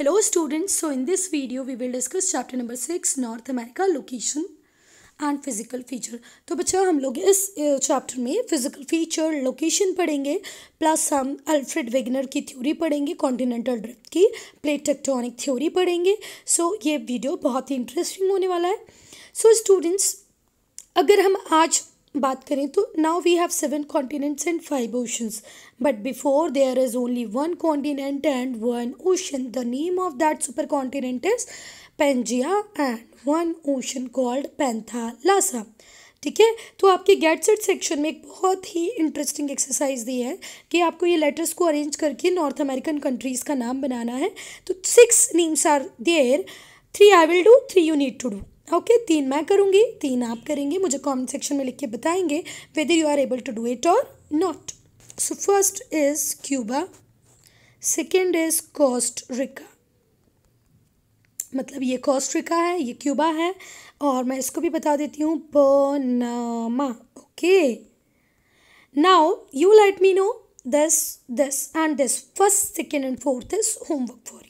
Hello students, so in this video we will discuss chapter number 6 North America location and physical feature तो बच्चा हम लोग इस chapter में फिज़िकल फीचर लोकेशन पढ़ेंगे प्लस हम अल्फ्रेड वेगनर की थ्योरी पढ़ेंगे कॉन्टिनेंटल ड्रिफ्ट की प्लेट टेक्टोनिक थ्योरी पढ़ेंगे सो so, ये वीडियो बहुत ही इंटरेस्टिंग होने वाला है सो so, स्टूडेंट्स अगर हम आज बात करें तो now we have seven continents and five oceans but before there is only one continent and one ocean the name of that super continent is Pangaea and one ocean called Panthalassa ठीक है तो आपके get set section में एक बहुत ही interesting exercise दी है कि आपको ये लेटर्स को अरेंज करके नॉर्थ अमेरिकन कंट्रीज़ का नाम बनाना है तो six names are there three I will do three you need to do okay okay, तीन मैं करूँगी तीन आप करेंगे मुझे कमेंट सेक्शन में लिख के बताएंगे whether you are able to do it और not so first is Cuba second is Costa Rica मतलब ये कॉस्ट रिका है ये क्यूबा है और मैं इसको भी बता देती हूँ Panama okay now you let me know this this and this first second and fourth is homework for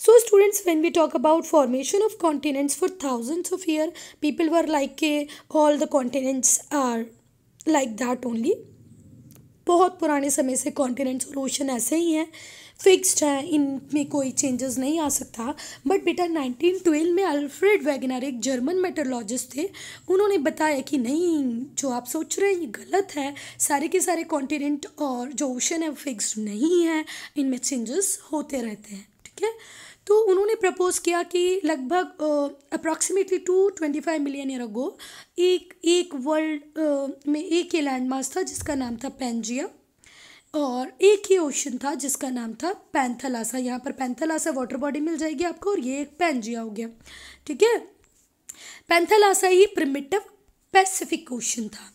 so students when we talk about formation of continents for thousands of year people were like के all the continents are like that only बहुत पुराने समय से continents और ocean ऐसे ही हैं fixed हैं इनमें कोई चेंजेस नहीं आ सकता बट बेटा 1912 में अल्फ्रेड वैगनर एक जर्मन मेटरोलॉजिस्ट थे उन्होंने बताया कि नहीं जो आप सोच रहे हैं ये गलत है सारे के सारे कॉन्टिनेंट और जो ओशन है फिक्स्ड नहीं है इनमें चेंजेस होते रहते हैं ठीक है तो उन्होंने प्रपोज़ किया कि लगभग approximately two twenty five million year ago एक एक वर्ल्ड में एक ही लैंड था जिसका नाम था पेंजिया और एक ही ओशन था जिसका नाम था पैंथलासा यहाँ पर पैंथलासा वाटर बॉडी मिल जाएगी आपको और ये एक पेंजिया हो गया ठीक है पैंथलासा ही प्रिमिटिव पैसिफिक ओशन था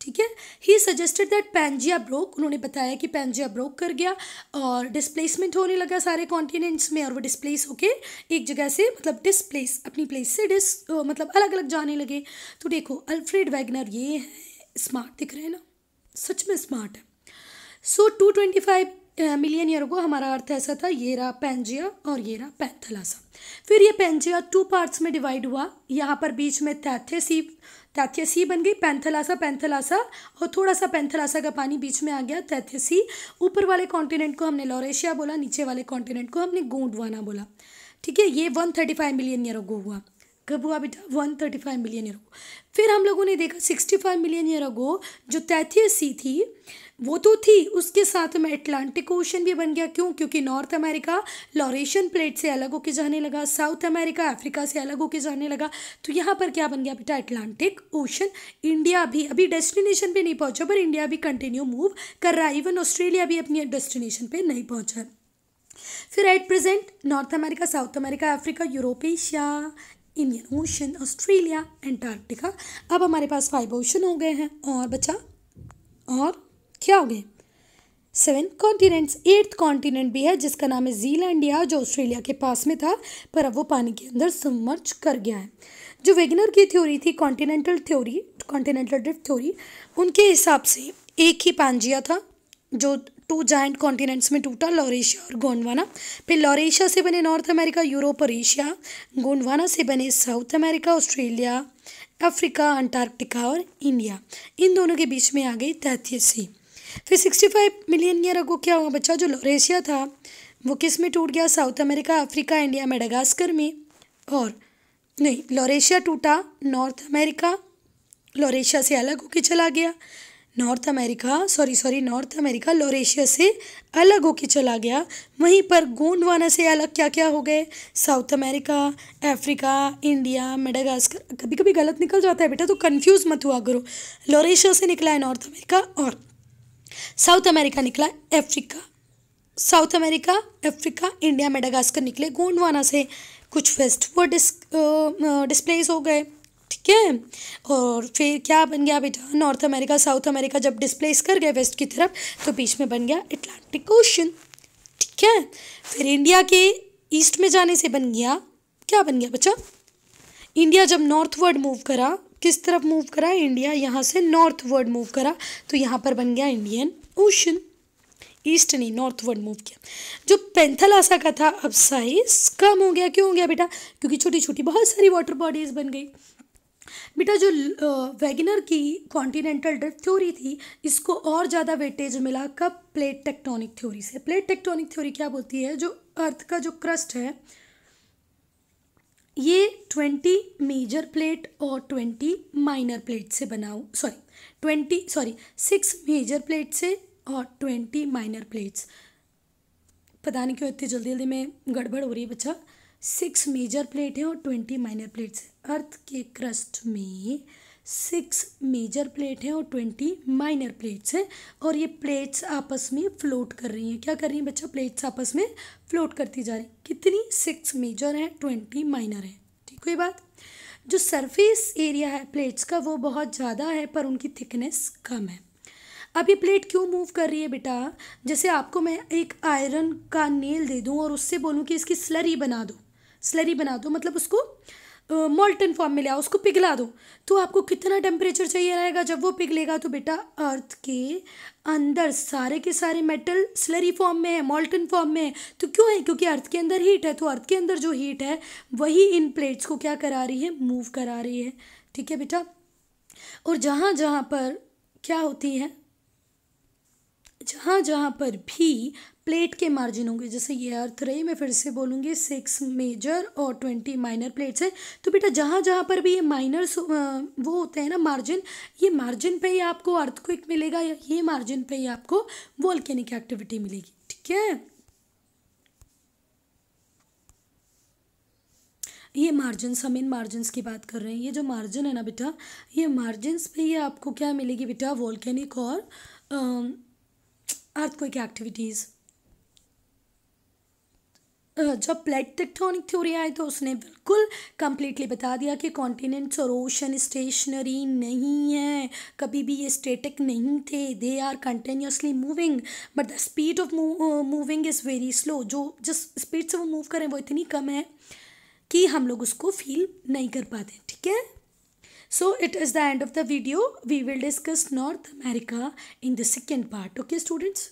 ठीक है ही सजेस्टेड दैट पैंजिया ब्रोक उन्होंने बताया कि पैंजिया ब्रोक कर गया और डिस्प्लेसमेंट होने लगा सारे कॉन्टिनेंट्स में और वो डिस्प्लेस होके एक जगह से मतलब डिस्प्लेस अपनी प्लेस से डिस मतलब अलग अलग जाने लगे तो देखो अल्फ्रेड वैगनर ये है स्मार्ट दिख रहे हैं ना सच में स्मार्ट है so two twenty five million year को हमारा अर्थ ऐसा था ये रहा पेंजिया और ये रहा पैंथलासा फिर ये पेंजिया टू पार्ट्स में डिवाइड हुआ यहाँ पर बीच में तैथ्यसी सी बन गई पैंथलासा पैंथलासा और थोड़ा सा पैंथलासा का पानी बीच में आ गया सी ऊपर वाले कॉन्टिनेंट को हमने लॉरेशिया बोला नीचे वाले कॉन्टिनेंट को हमने गोंडवाना बोला ठीक है ये one thirty five million year को हुआ गबुआ बेटा one thirty five million year ago फिर हम लोगों ने देखा sixty five million year ago जो तैथियस सी थी वो तो थी उसके साथ में अटलांटिक ओशन भी बन गया क्यों क्योंकि नॉर्थ अमेरिका लॉरेशन प्लेट से अलग होके जाने लगा साउथ अमेरिका अफ्रीका से अलग होके जाने लगा तो यहाँ पर क्या बन गया बेटा अटलांटिक ओशन इंडिया भी अभी डेस्टिनेशन पे नहीं पहुँचा पर इंडिया भी कंटिन्यू मूव कर रहा है इवन ऑस्ट्रेलिया भी अपनी डेस्टिनेशन पर नहीं पहुँचा फिर at present North America South America Africa Europe Asia Indian Ocean Australia Antarctica अब हमारे पास फाइव ओशन हो गए हैं और बचा और क्या हो गए सेवन कॉन्टिनेंट्स एट्थ कॉन्टिनेंट भी है जिसका नाम है जीलैंडिया जो ऑस्ट्रेलिया के पास में था पर अब वो पानी के अंदर समर्च कर गया है जो वेगनर की थ्योरी थी continental theory continental drift theory उनके हिसाब से एक ही पांजिया था जो टू जाइंट कॉन्टिनेंट्स में टूटा लॉरेशिया और गोंडवाना फिर लॉरेशिया से बने नॉर्थ अमेरिका यूरोप और एशिया गोंडवाना से बने South America Australia Africa Antarctica और इंडिया इन दोनों के बीच में आ गई तैतीसी फिर sixty five million year ago क्या हुआ बच्चा जो लॉरेशिया था वो किस में टूट गया South America Africa India Madagascar में और नहीं लॉरेशिया टूटा नॉर्थ अमेरिका लॉरेशिया से अलग होके चला गया North America sorry sorry North America Laurasia से अलग होके चला गया वहीं पर गोंडवाना से अलग क्या क्या हो गए South America Africa India Madagascar कभी कभी गलत निकल जाता है बेटा तो कंफ्यूज मत हुआ करो लोरेशिया से निकला है नॉर्थ अमेरिका और साउथ अमेरिका निकला Africa South America Africa India Madagascar निकले गोंडवाना से कुछ फेस्ट वो डिस डिस्प्लेस हो गए ठीक है और फिर क्या बन गया बेटा नॉर्थ अमेरिका साउथ अमेरिका जब डिस्प्लेस कर गए वेस्ट की तरफ तो बीच में बन गया अटलांटिक ओशन ठीक है फिर इंडिया के ईस्ट में जाने से बन गया क्या बन गया बच्चा इंडिया जब नॉर्थ वर्ड मूव करा किस तरफ मूव करा इंडिया यहाँ से नॉर्थ वर्ड मूव करा तो यहाँ पर बन गया इंडियन ओशन ईस्ट नहीं नॉर्थ वर्ड मूव किया जो पेंथलासा का था अब साइज कम हो गया क्यों हो गया बेटा क्योंकि छोटी छोटी बहुत सारी वाटर बॉडीज़ बन गई बेटा जो वैगनर की कॉन्टिनेंटल ड्रिफ्ट थ्योरी थी इसको और ज़्यादा वेटेज मिला कब प्लेट टेक्टोनिक थ्योरी से प्लेट टेक्टोनिक थ्योरी क्या बोलती है जो अर्थ का जो क्रस्ट है ये ट्वेंटी मेजर प्लेट और ट्वेंटी माइनर प्लेट से बना sorry twenty sorry six major plate से और ट्वेंटी माइनर प्लेट्स पता नहीं क्यों इतनी जल्दी जल्दी में गड़बड़ हो रही है बच्चा सिक्स मेजर प्लेट हैं और ट्वेंटी माइनर प्लेट्स हैं अर्थ के क्रस्ट में सिक्स मेजर प्लेट हैं और ट्वेंटी माइनर प्लेट्स हैं और ये प्लेट्स आपस में फ्लोट कर रही हैं क्या कर रही हैं बच्चा प्लेट्स आपस में फ्लोट करती जा रही हैं कितनी सिक्स मेजर हैं ट्वेंटी माइनर हैं ठीक हुई बात जो सरफेस एरिया है प्लेट्स का वो बहुत ज़्यादा है पर उनकी थिकनेस कम है अब ये प्लेट क्यों मूव कर रही है बेटा जैसे आपको मैं एक आयरन का नेल दे दूँ और उससे बोलूँ कि इसकी स्लरी बना दो स्लरी बना दो मतलब उसको मोल्टन फॉर्म में ले आओ उसको पिघला दो तो आपको कितना टेम्परेचर चाहिए रहेगा जब वो पिघलेगा तो बेटा अर्थ के अंदर सारे के सारे मेटल स्लरी फॉर्म में है मोल्टन फॉर्म में है तो क्यों है क्योंकि अर्थ के अंदर हीट है तो अर्थ के अंदर जो हीट है वही इन प्लेट्स को क्या करा रही है मूव करा रही है ठीक है बेटा और जहाँ जहाँ पर क्या होती है जहाँ जहाँ पर भी प्लेट के मार्जिन होंगे जैसे ये अर्थ रही मैं फिर से बोलूँगी सिक्स मेजर और ट्वेंटी माइनर प्लेट्स है तो बेटा जहाँ जहाँ पर भी ये माइनर वो होते हैं ना मार्जिन ये मार्जिन पे ही आपको अर्थ क्विक मिलेगा या ये मार्जिन पे ही आपको वॉल्केनिक एक्टिविटी मिलेगी ठीक है ये मार्जिन हम इन मार्जिन की बात कर रहे हैं ये जो मार्जिन है ना बेटा ये मार्जिन पे ये आपको क्या मिलेगी बेटा वॉल्केनिक और अर्थ क्विक एक्टिविटीज़ जब प्लेट टेक्टोनिक थ्योरी आई तो उसने बिल्कुल कम्प्लीटली बता दिया कि कॉन्टिनेंट्स और ओशन स्टेशनरी नहीं है कभी भी ये स्टेटिक नहीं थे they are continuously moving but the speed of moving is very slow जो जिस स्पीड से वो मूव करें वो इतनी कम है कि हम लोग उसको फील नहीं कर पाते ठीक है so it is the end of the video we will discuss North America in the second part okay students